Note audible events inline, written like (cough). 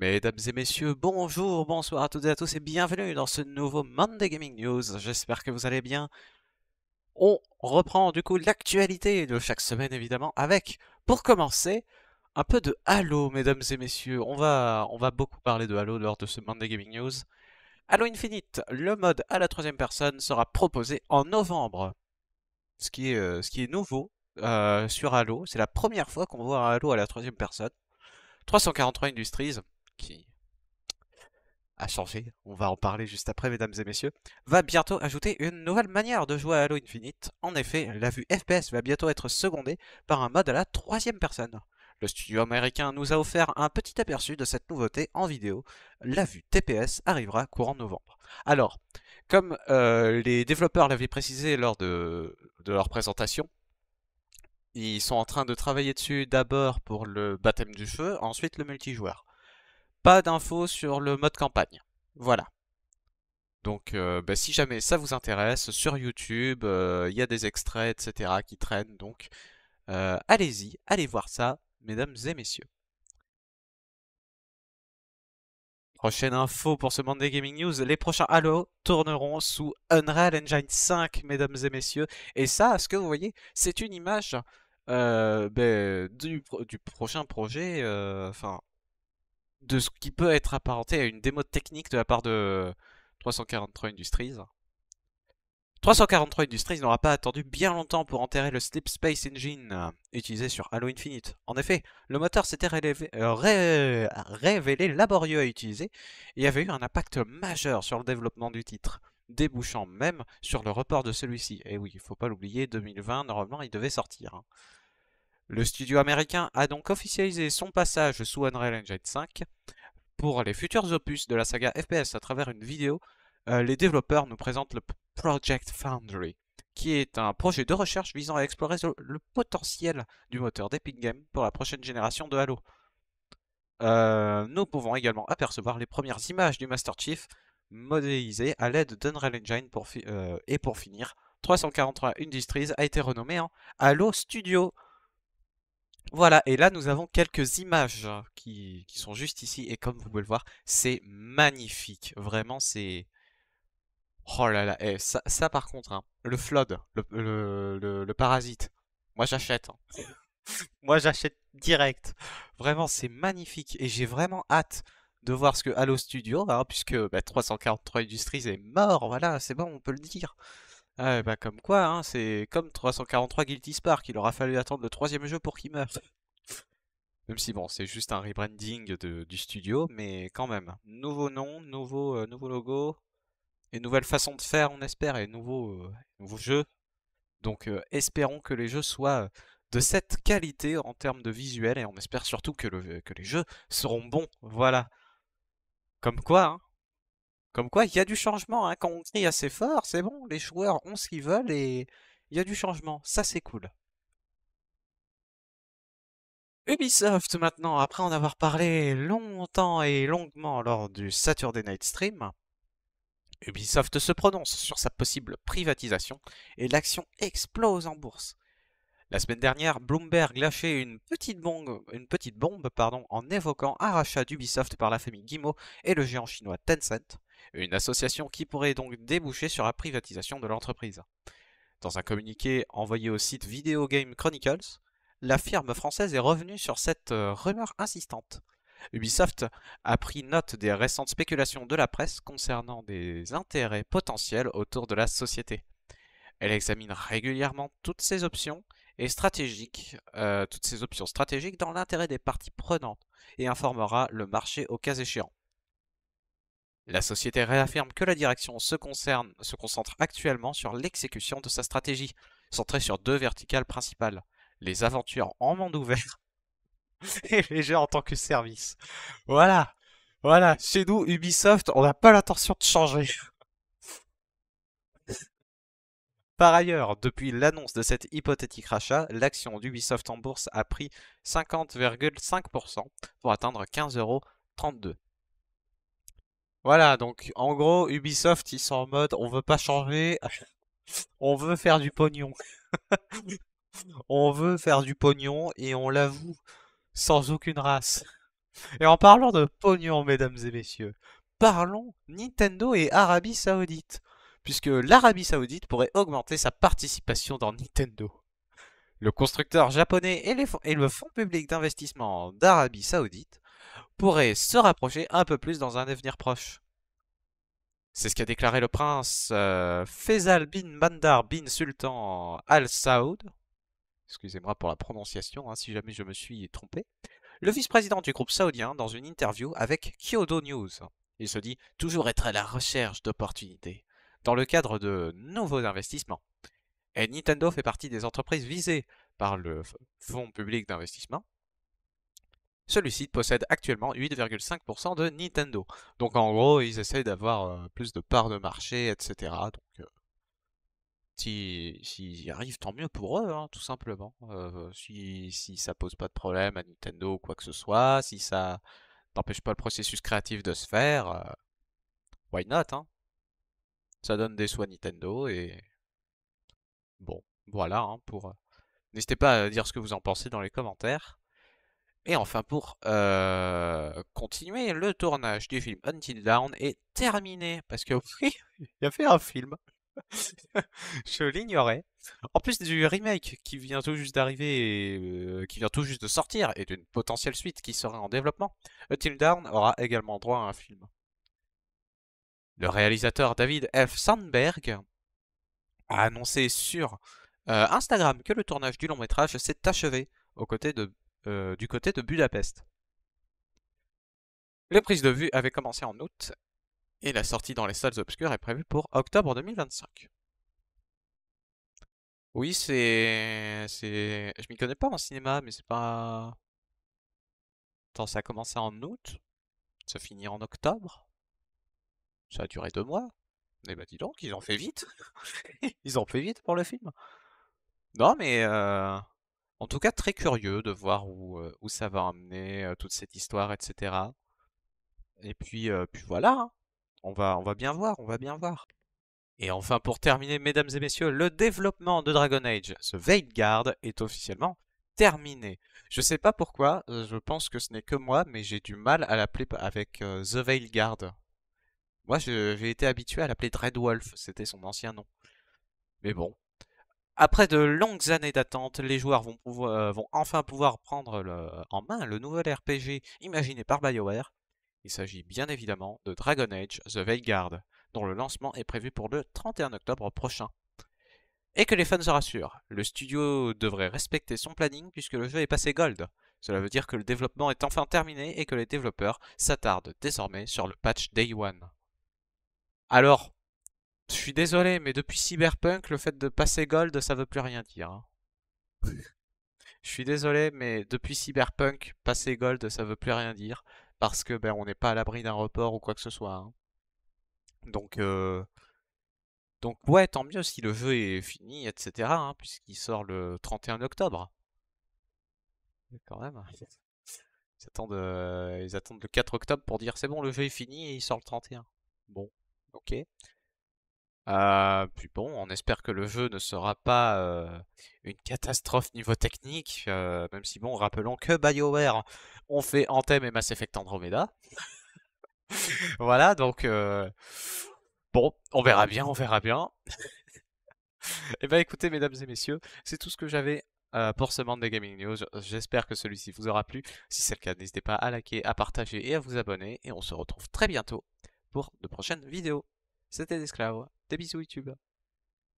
Mesdames et messieurs, bonjour, bonsoir à toutes et à tous et bienvenue dans ce nouveau Monday Gaming News. J'espère que vous allez bien. On reprend du coup l'actualité de chaque semaine évidemment avec, pour commencer, un peu de Halo, mesdames et messieurs. On va, on va beaucoup parler de Halo lors de ce Monday Gaming News. Halo Infinite, le mode à la troisième personne sera proposé en novembre. Ce qui est, euh, ce qui est nouveau euh, sur Halo, c'est la première fois qu'on voit un Halo à la troisième personne. 343 Industries, qui a changé, on va en parler juste après mesdames et messieurs, va bientôt ajouter une nouvelle manière de jouer à Halo Infinite. En effet, la vue FPS va bientôt être secondée par un mode à la troisième personne. Le studio américain nous a offert un petit aperçu de cette nouveauté en vidéo. La vue TPS arrivera courant novembre. Alors, comme euh, les développeurs l'avaient précisé lors de, leur présentation, ils sont en train de travailler dessus d'abord pour le baptême du feu, ensuite le multijoueur d'infos sur le mode campagne. Voilà. Donc euh, ben, si jamais ça vous intéresse, sur YouTube, il euh, y a des extraits, etc. qui traînent. Donc euh, allez-y, allez voir ça, mesdames et messieurs. Prochaine info pour ce monde des Gaming News, les prochains Halo tourneront sous Unreal Engine 5, mesdames et messieurs. Et ça, ce que vous voyez, c'est une image ben, du, prochain projet, enfin, de ce qui peut être apparenté à une démo technique de la part de 343 euh, Industries. 343 Industries n'aura pas attendu bien longtemps pour enterrer le Sleep Space Engine euh, utilisé sur Halo Infinite. En effet, le moteur s'était euh, révélé laborieux à utiliser et avait eu un impact majeur sur le développement du titre, débouchant même sur le report de celui-ci. Et oui, il faut pas l'oublier, 2020, normalement, il devait sortir. Hein. Le studio américain a donc officialisé son passage sous Unreal Engine 5 pour les futurs opus de la saga FPS à travers une vidéo. Euh, les développeurs nous présentent le Project Foundry, qui est un projet de recherche visant à explorer le potentiel du moteur d'Epic Games pour la prochaine génération de Halo. Euh, nous pouvons également apercevoir les premières images du Master Chief modélisées à l'aide d'Unreal Engine pour euh, et pour finir, 343 Industries a été renommé en Halo Studio. Voilà, et là nous avons quelques images hein, qui, qui sont juste ici, et comme vous pouvez le voir, c'est magnifique. Vraiment, c'est... Oh là là, eh, ça, ça, par contre, hein, le flood, le, le, le, parasite, moi j'achète. Hein. (laughs) moi j'achète direct. Vraiment, c'est magnifique, et j'ai vraiment hâte de voir ce que Halo Studio, puisque 343 bah, Industries est mort, voilà, c'est bon, on peut le dire. Ah, bah comme quoi, hein, c'est comme 343 Guilty Spark, il aura fallu attendre le troisième jeu pour qu'il meure. (laughs) Même si bon, c'est juste un rebranding du studio, mais quand même. Nouveau nom, nouveau, euh, nouveau logo, et nouvelle façon de faire, on espère, et nouveau, euh, nouveau jeu. Donc euh, espérons que les jeux soient de cette qualité en termes de visuel, et on espère surtout que, le, que les jeux seront bons, voilà. Comme quoi, hein, comme quoi, il y a du changement. Hein. Quand on crie assez fort, c'est bon, les joueurs ont ce qu'ils veulent et il y a du changement. Ça, c'est cool. Ubisoft maintenant, après en avoir parlé longtemps et longuement lors du Saturday Night Stream, Ubisoft se prononce sur sa possible privatisation et l'action explose en bourse. La semaine dernière, Bloomberg lâchait une petite bombe, une petite bombe en évoquant un rachat d'Ubisoft par la famille Guimau et le géant chinois Tencent. Une association qui pourrait donc déboucher sur la privatisation de l'entreprise. Dans un communiqué envoyé au site Video Game Chronicles, la firme française est revenue sur cette euh, rumeur insistante. Ubisoft a pris note des récentes spéculations de la presse concernant des intérêts potentiels autour de la société. Elle examine régulièrement toutes ses options et euh, toutes ces options stratégiques dans l'intérêt des parties prenantes et informera le marché au cas échéant. La société réaffirme que la direction se, concerne, se concentre actuellement sur l'exécution de sa stratégie, centrée sur deux verticales principales, les aventures en monde ouvert (laughs) et les jeux en tant que service. Voilà, voilà, chez nous, Ubisoft, on n'a pas l'intention de changer. Par ailleurs, depuis l'annonce de cet hypothétique rachat, l'action d'Ubisoft en bourse a pris 50,5% pour atteindre 15,32€. Voilà, donc en gros, Ubisoft, ils sont en mode on veut pas changer, (laughs) on veut faire du pognon. (laughs) on veut faire du pognon et on l'avoue sans aucune race. Et en parlant de pognon, mesdames et messieurs, parlons Nintendo et Arabie Saoudite, puisque l'Arabie Saoudite pourrait augmenter sa participation dans Nintendo. Le constructeur japonais et, et le fonds public d'investissement d'Arabie Saoudite pourrait se rapprocher un peu plus dans un avenir proche. C'est ce qu'a déclaré le prince euh, Faisal bin Mandar bin Sultan Al Saud, Excusez-moi pour la prononciation, hein, si jamais je me suis trompé. Le vice-président du groupe saoudien dans une interview avec Kyodo News. Il se dit toujours être à la recherche d'opportunités dans le cadre de nouveaux investissements. Et Nintendo fait partie des entreprises visées par le fonds public d'investissement celui-ci possède actuellement 8,5% de Nintendo. Donc en gros, ils essayent d'avoir euh, plus de parts de marché, etc. Donc s'ils euh, si, y arrivent, tant mieux pour eux, hein, tout simplement. Euh, si, ça pose pas de problème à Nintendo ou quoi que ce soit, si ça n'empêche pas le processus créatif de se faire, why not hein Ça donne des soins Nintendo et bon, voilà hein, pour. N'hésitez pas à dire ce que vous en pensez dans les commentaires. Et enfin, pour continuer, le tournage du film Until Down est terminé. Parce que (laughs) oui, il y fait un film. (laughs) je l'ignorais. En plus du remake qui vient tout juste d'arriver qui vient tout juste de sortir et d'une potentielle suite qui sera en développement, Until Down aura également droit à un film. Le réalisateur David F. Sandberg a annoncé sur Instagram que le tournage du long métrage s'est achevé aux côtés de euh, du côté de Budapest. Les prises de vue avaient commencé en août et la sortie dans les salles obscures est prévue pour octobre 2025. Oui, c'est... c'est... Je m'y connais pas en cinéma, mais c'est pas... Attends, ça a commencé en août, ça finit en octobre, ça a duré deux mois. Mais bah dis donc, ils ont fait vite (laughs) Ils ont fait vite pour le film Non mais... Euh, en tout cas, très curieux de voir où, euh, ça va emmener euh, toute cette histoire, etc. Et puis, euh, puis voilà, hein. on, va, on va bien voir, on va bien voir. Et enfin, pour terminer, mesdames et messieurs, le développement de Dragon Age, ce Guard, est officiellement terminé. Je sais pas pourquoi, je pense que ce n'est que moi, mais j'ai du mal à l'appeler avec The Veil Guard. Moi, j'ai été habitué à l'appeler Dreadwolf, c'était son ancien nom. Mais bon, après de longues années d'attente, les joueurs vont, euh, enfin pouvoir prendre en main le nouvel RPG imaginé par BioWare. Il s'agit bien évidemment de Dragon Age The Veilguard, dont le lancement est prévu pour le 31 octobre prochain. Et que les fans se rassurent, le studio devrait respecter son planning puisque le jeu est passé gold. Cela veut dire que le développement est enfin terminé et que les développeurs s'attardent désormais sur le patch Day One. Alors, je suis désolé, mais depuis Cyberpunk, le fait de passer gold, ça veut plus rien dire. Hein. Je suis désolé, mais depuis Cyberpunk, passer gold, ça veut plus rien dire. Parce que ben on n'est pas à l'abri d'un report ou quoi que ce soit. Hein. Donc euh, Donc ouais, tant mieux si le jeu est fini, etc. Hein, puisqu'il sort le 31 octobre. Quand même. Ils attendent, euh, Ils attendent le 4 octobre pour dire c'est bon, le jeu est fini et il sort le 31. Bon, ok. Ah, puis bon, on espère que le jeu ne sera pas euh, une catastrophe niveau technique, euh, même si bon, rappelons que BioWare ont fait Anthem et Mass Effect Andromeda. (laughs) voilà, donc euh, bon, on verra bien, on verra bien. (laughs) et eh bah ben, écoutez, mesdames et messieurs, c'est tout ce que j'avais pour ce des Gaming News. J'espère que celui-ci vous aura plu. Si c'est le cas, n'hésitez pas à liker, à partager et à vous abonner. Et on se retrouve très bientôt pour de prochaines vidéos. C'était l'esclave. Des bisous YouTube.